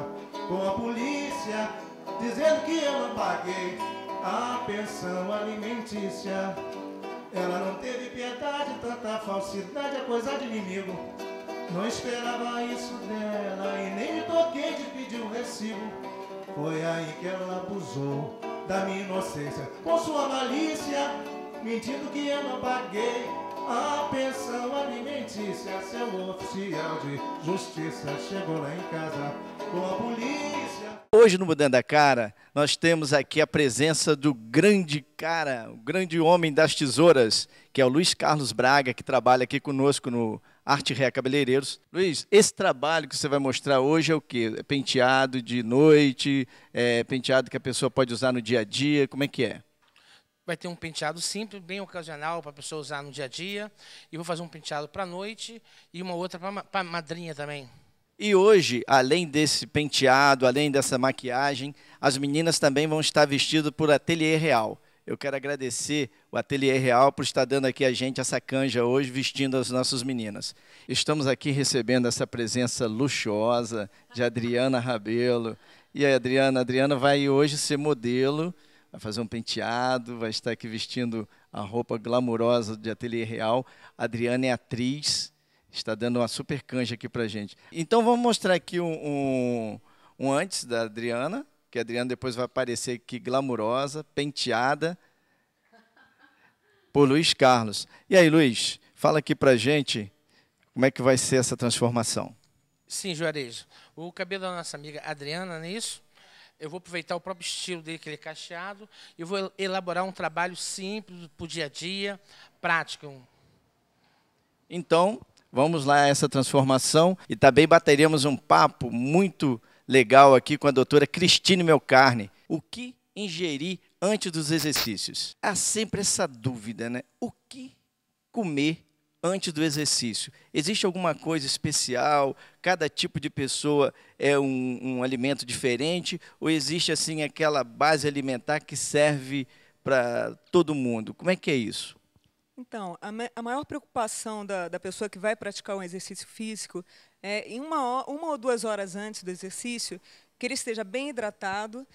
com a polícia, dizendo que eu não paguei a pensão alimentícia. Ela não teve piedade, tanta falsidade é coisa de inimigo. Não esperava isso dela e nem me toquei de pedir um recibo. Foi aí que ela abusou da minha inocência com sua malícia, mentindo que eu não paguei a pensão alimentícia, seu oficial de justiça, chegou lá em casa com a polícia. Hoje no Mudando a Cara, nós temos aqui a presença do grande cara, o grande homem das tesouras, que é o Luiz Carlos Braga, que trabalha aqui conosco no Arte Ré Cabeleireiros. Luiz, esse trabalho que você vai mostrar hoje é o quê? É penteado de noite? É penteado que a pessoa pode usar no dia a dia? Como é que é? vai ter um penteado simples, bem ocasional, para a pessoa usar no dia a dia. E vou fazer um penteado para a noite e uma outra para a madrinha também. E hoje, além desse penteado, além dessa maquiagem, as meninas também vão estar vestidas por ateliê real. Eu quero agradecer o Ateliê Real por estar dando aqui a gente essa canja hoje, vestindo as nossas meninas. Estamos aqui recebendo essa presença luxuosa de Adriana Rabelo. E a Adriana, a Adriana vai hoje ser modelo vai fazer um penteado, vai estar aqui vestindo a roupa glamurosa de ateliê real. A Adriana é atriz, está dando uma super canja aqui para gente. Então vamos mostrar aqui um, um, um antes da Adriana, que a Adriana depois vai aparecer aqui glamurosa, penteada, por Luiz Carlos. E aí, Luiz, fala aqui para gente como é que vai ser essa transformação. Sim, Juarez. O cabelo da nossa amiga Adriana, não é isso? eu vou aproveitar o próprio estilo dele, que ele é cacheado, e vou elaborar um trabalho simples, para o dia a dia, prático. Então, vamos lá a essa transformação, e também bateremos um papo muito legal aqui com a doutora Cristine Melcarne. O que ingerir antes dos exercícios? Há sempre essa dúvida, né? O que comer antes do exercício. Existe alguma coisa especial? Cada tipo de pessoa é um, um alimento diferente? Ou existe assim aquela base alimentar que serve para todo mundo? Como é que é isso? Então, a, a maior preocupação da, da, pessoa que vai praticar um exercício físico é, em uma, uma ou duas horas antes do exercício, que ele esteja bem hidratado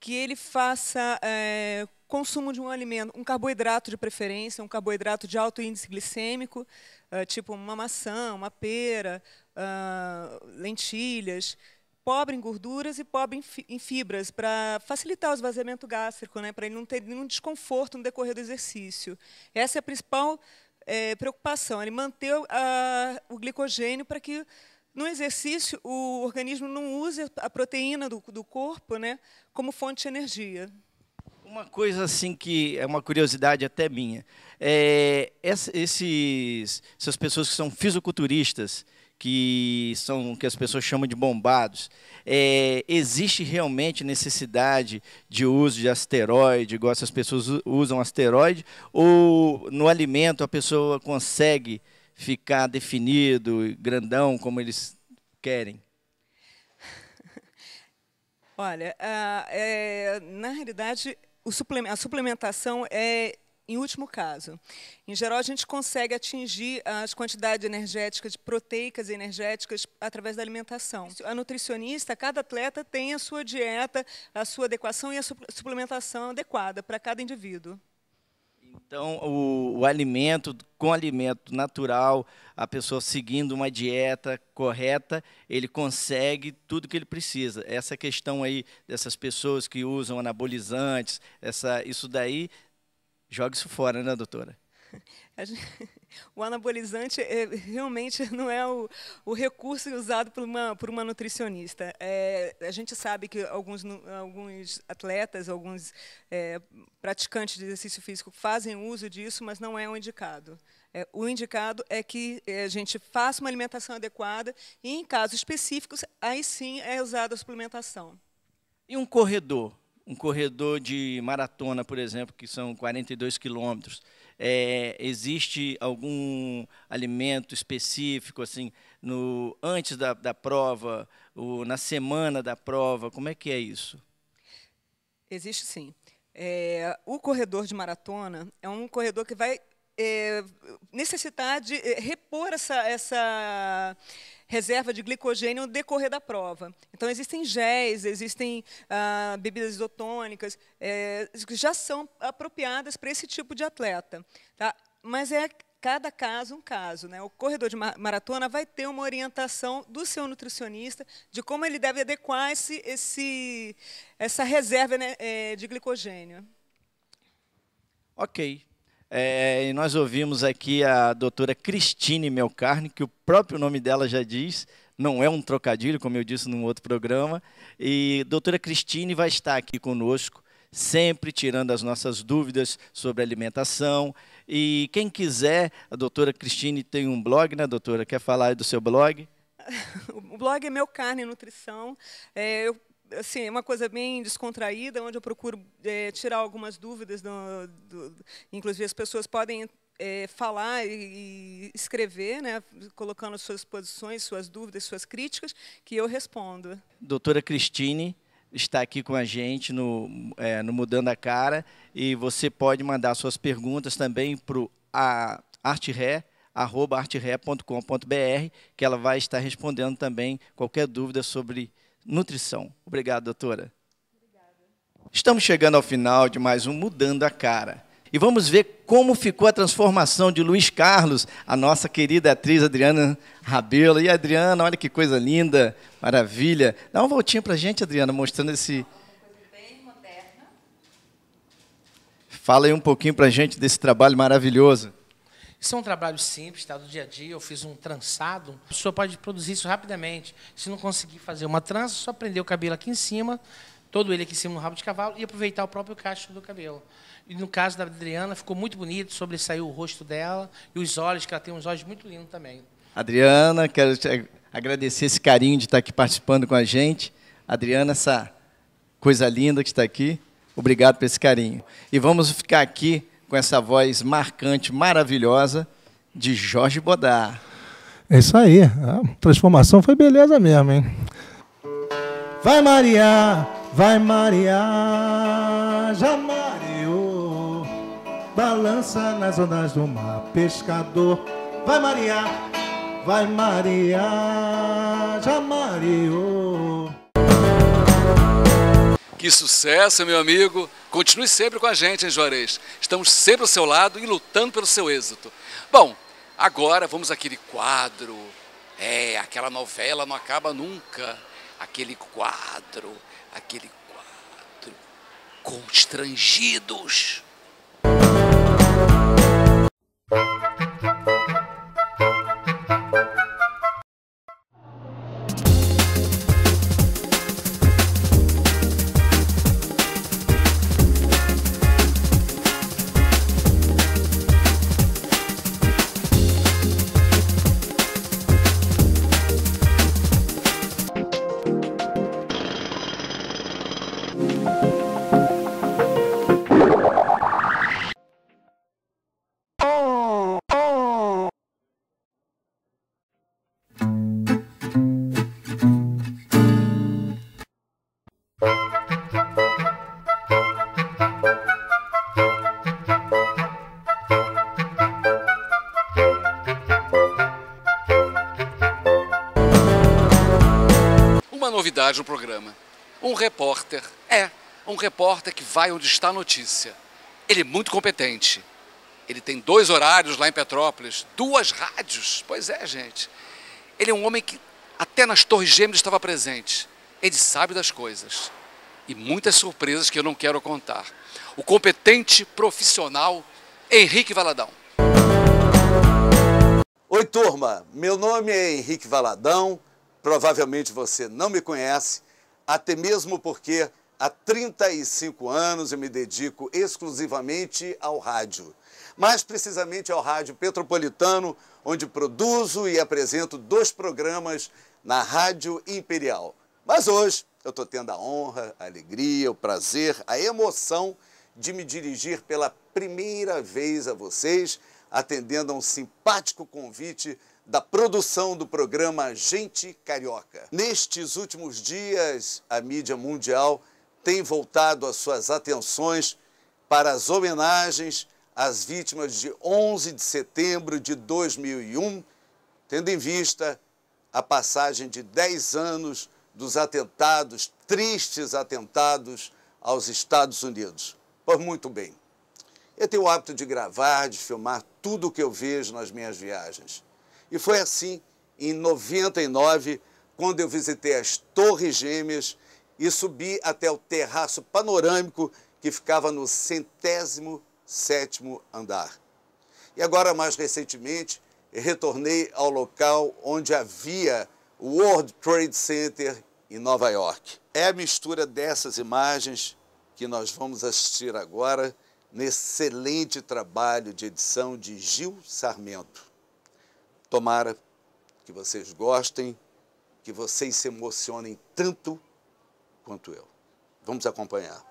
que ele faça é, consumo de um alimento, um carboidrato de preferência, um carboidrato de alto índice glicêmico, é, tipo uma maçã, uma pera, é, lentilhas, pobre em gorduras e pobre em fibras, para facilitar o esvaziamento gástrico, né, para ele não ter nenhum desconforto no decorrer do exercício. Essa é a principal eh, preocupação, ele manter a, o glicogênio para que no exercício, o organismo não usa a proteína do, do corpo né, como fonte de energia. Uma coisa assim que é uma curiosidade até minha. É, esses, essas pessoas que são fisiculturistas, que são que as pessoas chamam de bombados. É, existe realmente necessidade de uso de asteroide, igual essas pessoas usam asteroide, ou no alimento a pessoa consegue ficar definido e grandão como eles querem? Olha, a, é, na realidade, a suplementação é em último caso. Em geral, a gente consegue atingir as quantidades energéticas, proteicas e energéticas, através da alimentação. A nutricionista, cada atleta tem a sua dieta, a sua adequação e a suplementação adequada para cada indivíduo. Então, o, o, alimento, com alimento natural, a pessoa seguindo uma dieta correta, ele consegue tudo que ele precisa. Essa questão aí dessas pessoas que usam anabolizantes, essa, isso daí, joga isso fora, né, doutora? O anabolizante é, realmente não é o, o, recurso usado por uma, por uma nutricionista. É, a gente sabe que alguns, alguns atletas, alguns é, praticantes de exercício físico fazem uso disso, mas não é o um indicado. o indicado é que a gente faça uma alimentação adequada e, em casos específicos, aí sim é usada a suplementação. E um corredor? Um corredor de maratona, por exemplo, que são 42 quilômetros é, existe algum alimento específico, assim, no, antes da, da prova, ou na semana da prova? Como é que é isso? Existe sim. É, o corredor de maratona é um corredor que vai é, necessitar de é, repor essa, essa reserva de glicogênio no decorrer da prova. Então, existem géis, existem ah, bebidas isotônicas, é, que já são apropriadas para esse tipo de atleta. Tá? Mas é cada caso um caso. Né? O corredor de maratona vai ter uma orientação do seu nutricionista de como ele deve adequar esse, esse essa reserva né, eh, de glicogênio. Ok. É, e nós ouvimos aqui a doutora Cristine Melcarne, que o próprio nome dela já diz, não é um trocadilho, como eu disse num outro programa. E doutora Cristine vai estar aqui conosco, sempre tirando as nossas dúvidas sobre alimentação. E quem quiser, a doutora Cristine tem um blog, né, doutora? Quer falar aí do seu blog? O blog é Meu Carne e Nutrição. É, eu assim, é uma coisa bem descontraída, onde eu procuro é, tirar algumas dúvidas, do, do, inclusive as pessoas podem é, falar e, escrever, né, colocando suas posições, suas dúvidas, suas críticas, que eu respondo. Doutora Cristine está aqui com a gente no, é, no Mudando a Cara e você pode mandar suas perguntas também para o Ré arroba artiré.com.br, que ela vai estar respondendo também qualquer dúvida sobre nutrição. Obrigado, doutora. Obrigada. Estamos chegando ao final de mais um Mudando a Cara. E vamos ver como ficou a transformação de Luiz Carlos, a nossa querida atriz Adriana Rabelo. E Adriana, olha que coisa linda, maravilha. Dá uma voltinha para a gente, Adriana, mostrando esse. Fala aí um pouquinho para a gente desse trabalho maravilhoso. Isso é um trabalho simples, está do dia a dia. Eu fiz um trançado. A pessoa pode produzir isso rapidamente. Se não conseguir fazer uma trança, é só prender o cabelo aqui em cima, todo ele aqui em cima no rabo de cavalo e aproveitar o próprio cacho do cabelo. E no caso da Adriana, ficou muito bonito, sobressaiu o rosto dela e os olhos, que ela tem uns olhos muito lindos também. Adriana, quero te agradecer esse carinho de estar aqui participando com a gente. Adriana, essa coisa linda que está aqui. Obrigado por esse carinho. E vamos ficar aqui com essa voz marcante, maravilhosa de Jorge Bodar. É isso aí. A transformação foi beleza mesmo, hein? Vai Maria, vai Maria, já mareou. Balança nas ondas do mar, pescador. Vai Maria, vai Maria, já mareou. Que sucesso, meu amigo. Continue sempre com a gente hein, Juarez. Estamos sempre ao seu lado e lutando pelo seu êxito. Bom, agora vamos àquele quadro. É, aquela novela não acaba nunca. Aquele quadro, aquele quadro. Constrangidos. Uma novidade no programa. Um repórter um repórter que vai onde está a notícia. Ele é muito competente. Ele tem dois horários lá em Petrópolis, duas rádios. Pois é, gente. Ele é um homem que até nas Torres Gêmeas estava presente. Ele sabe das coisas. E muitas surpresas que eu não quero contar. O competente profissional Henrique Valadão. Oi, turma. Meu nome é Henrique Valadão. Provavelmente você não me conhece, até mesmo porque Há 35 anos eu me dedico exclusivamente ao rádio, mais precisamente ao rádio petropolitano, onde produzo e apresento dois programas na Rádio Imperial. Mas hoje eu estou tendo a honra, a alegria, o prazer, a emoção de me dirigir pela primeira vez a vocês, atendendo a um simpático convite da produção do programa Gente Carioca. Nestes últimos dias, a mídia mundial tem voltado as suas atenções para as homenagens às vítimas de 11 de setembro de 2001, tendo em vista a passagem de 10 anos dos atentados, tristes atentados aos Estados Unidos. Pois muito bem. Eu tenho o hábito de gravar, de filmar tudo o que eu vejo nas minhas viagens. E foi assim em 99, quando eu visitei as Torres Gêmeas e subi até o terraço panorâmico que ficava no centésimo sétimo andar. E agora, mais recentemente, retornei ao local onde havia o World Trade Center em Nova York. É a mistura dessas imagens que nós vamos assistir agora nesse excelente trabalho de edição de Gil Sarmento. Tomara que vocês gostem, que vocês se emocionem tanto quanto eu. Vamos acompanhar.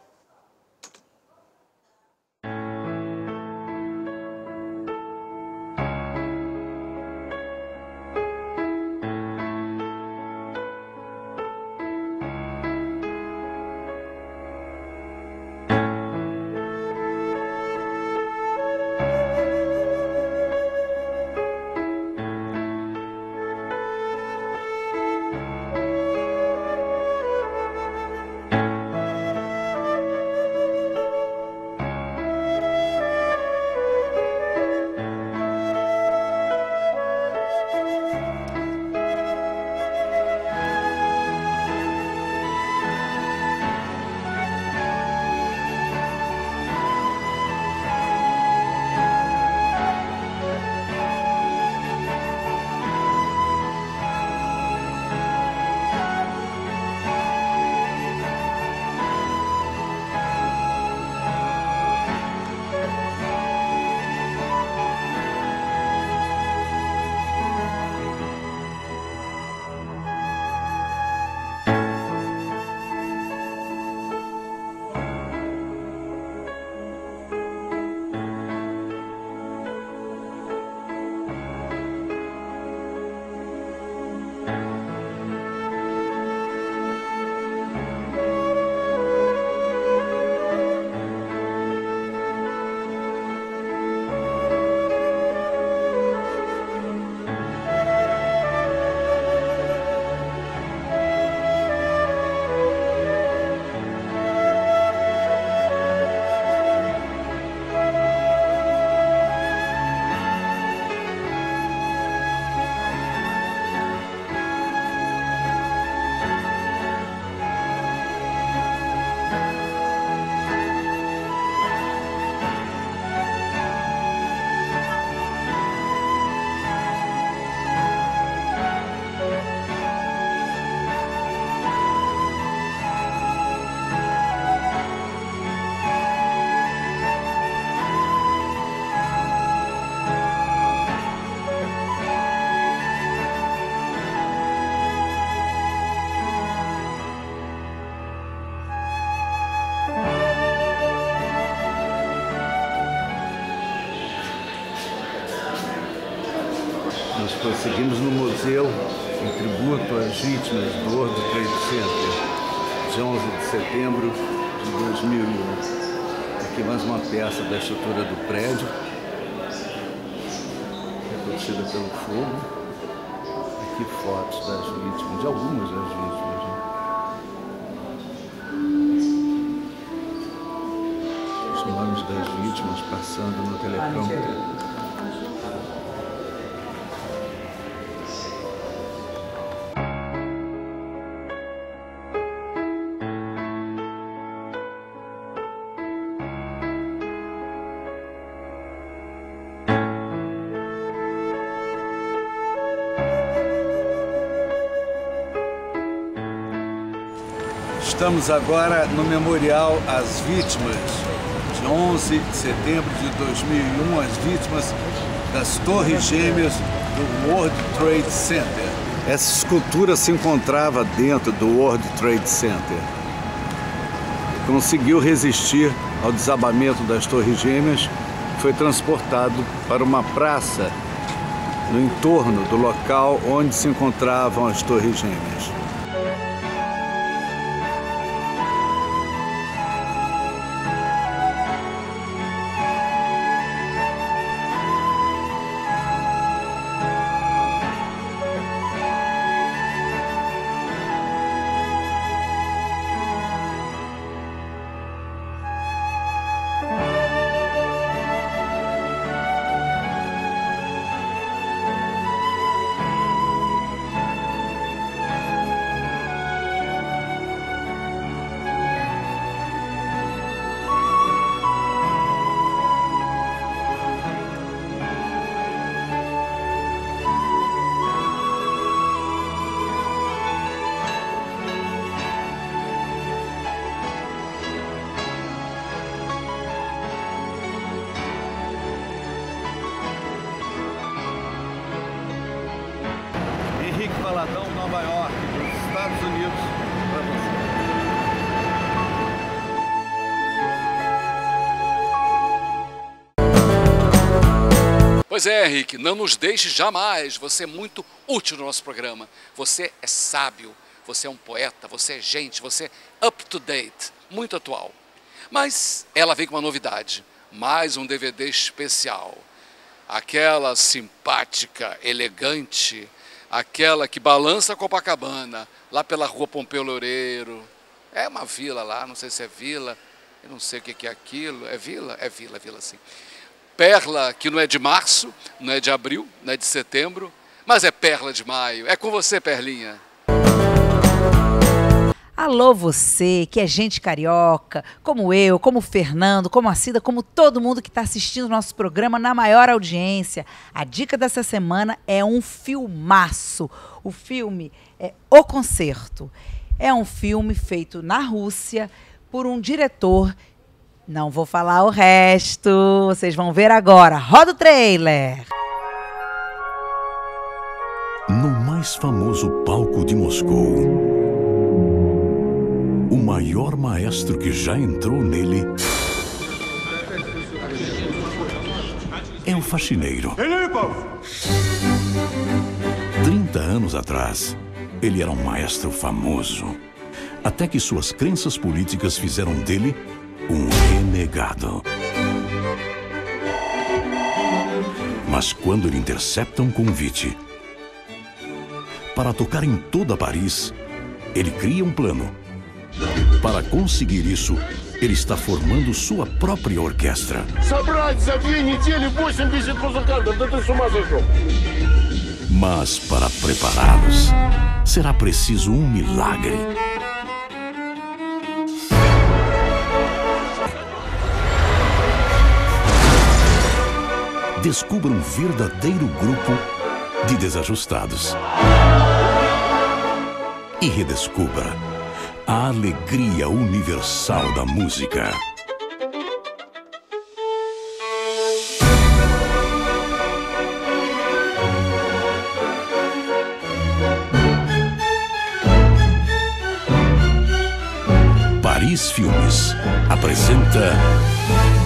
Seguimos no museu em tributo às vítimas do World Trade Center, de 11 de setembro de 2001. Aqui mais uma peça da estrutura do prédio, reproducida pelo fogo. Aqui fotos das vítimas, de algumas das vítimas. Né? Os nomes das vítimas passando no teleprompter. Estamos agora no memorial às vítimas de 11 de setembro de 2001, as vítimas das Torres Gêmeas do World Trade Center. Essa escultura se encontrava dentro do World Trade Center. Conseguiu resistir ao desabamento das Torres Gêmeas, foi transportado para uma praça no entorno do local onde se encontravam as Torres Gêmeas. Nova York, dos Estados Unidos, para você. Pois é, Henrique, não nos deixe jamais. Você é muito útil no nosso programa. Você é sábio, você é um poeta, você é gente, você é up to date, muito atual. Mas ela vem com uma novidade, mais um DVD especial. Aquela simpática, elegante, aquela que balança Copacabana, lá pela rua Pompeu Loureiro. É uma vila lá, não sei se é vila, eu não sei o que é aquilo. É vila? É vila, é vila sim. Perla, que não é de março, não é de abril, não é de setembro, mas é perla de maio. É com você, Perlinha. Alô você, que é gente carioca, como eu, como o Fernando, como a Cida, como todo mundo que está assistindo o nosso programa na maior audiência. A dica dessa semana é um filmaço. O filme é O Concerto. É um filme feito na Rússia por um diretor. Não vou falar o resto, vocês vão ver agora. Roda o trailer! No mais famoso palco de Moscou o maior maestro que já entrou nele é o faxineiro. É Trinta anos atrás, ele era um maestro famoso. Até que suas crenças políticas fizeram dele um renegado. Mas quando ele intercepta um convite para tocar em toda Paris, ele cria um plano para conseguir isso, ele está formando sua própria orquestra. Mas para prepará-los, será preciso um milagre. Descubra um verdadeiro grupo de desajustados. E redescubra a alegria universal da música. Paris Filmes apresenta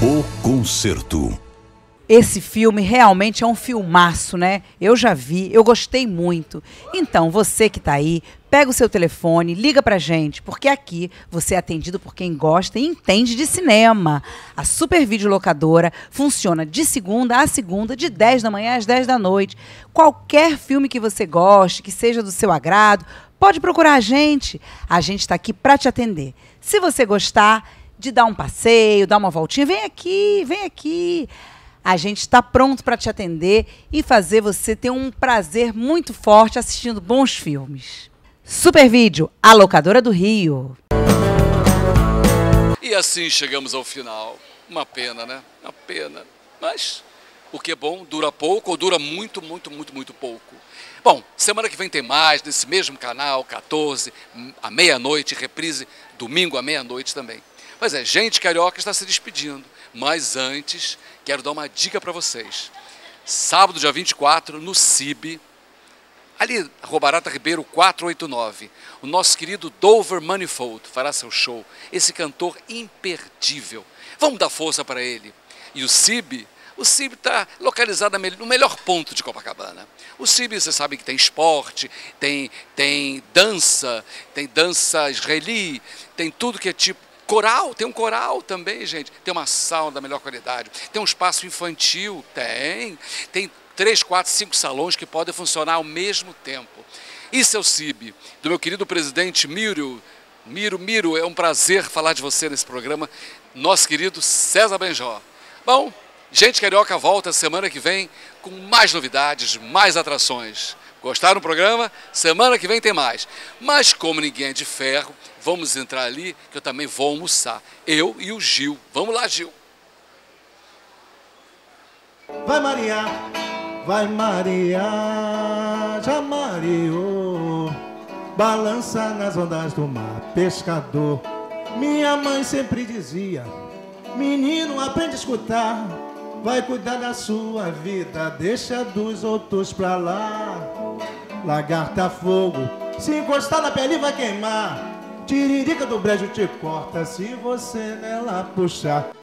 O Concerto. Esse filme realmente é um filmaço, né? Eu já vi, eu gostei muito. Então, você que está aí, pega o seu telefone, liga pra gente, porque aqui você é atendido por quem gosta e entende de cinema. A Super Locadora funciona de segunda a segunda, de 10 da manhã às 10 da noite. Qualquer filme que você goste, que seja do seu agrado, pode procurar a gente. A gente está aqui para te atender. Se você gostar de dar um passeio, dar uma voltinha, vem aqui, vem aqui. A gente está pronto para te atender e fazer você ter um prazer muito forte assistindo bons filmes. Super Vídeo, a locadora do Rio. E assim chegamos ao final. Uma pena, né? Uma pena. Mas o que é bom dura pouco ou dura muito, muito, muito, muito pouco. Bom, semana que vem tem mais, nesse mesmo canal, 14, à meia-noite, reprise, domingo à meia-noite também. Mas é, gente carioca está se despedindo. Mas antes, quero dar uma dica para vocês. Sábado, dia 24, no CIB, Ali, Rua Barata Ribeiro 489, o nosso querido Dover Manifold fará seu show. Esse cantor imperdível. Vamos dar força para ele. E o CIB, o CIB está localizado no melhor ponto de Copacabana. O CIB, você sabe que tem esporte, tem, tem dança, tem dança israeli, tem tudo que é tipo. Coral, tem um coral também, gente. Tem uma sala da melhor qualidade. Tem um espaço infantil, tem. Tem três, quatro, cinco salões que podem funcionar ao mesmo tempo. Isso é o CIB, do meu querido presidente Miro. Miro, Miro, é um prazer falar de você nesse programa, nosso querido César Benjó. Bom, Gente Carioca volta semana que vem com mais novidades, mais atrações. Gostaram do programa? Semana que vem tem mais. Mas como ninguém é de ferro, vamos entrar ali que eu também vou almoçar. Eu e o Gil. Vamos lá, Gil. Vai Maria vai marear, já mareou. Balança nas ondas do mar, pescador. Minha mãe sempre dizia: Menino, aprende a escutar. Vai cuidar da sua vida, deixa dos outros pra lá. Lagarta fogo, se encostar na pele vai queimar. Tiririca do brejo te corta se você nela puxar.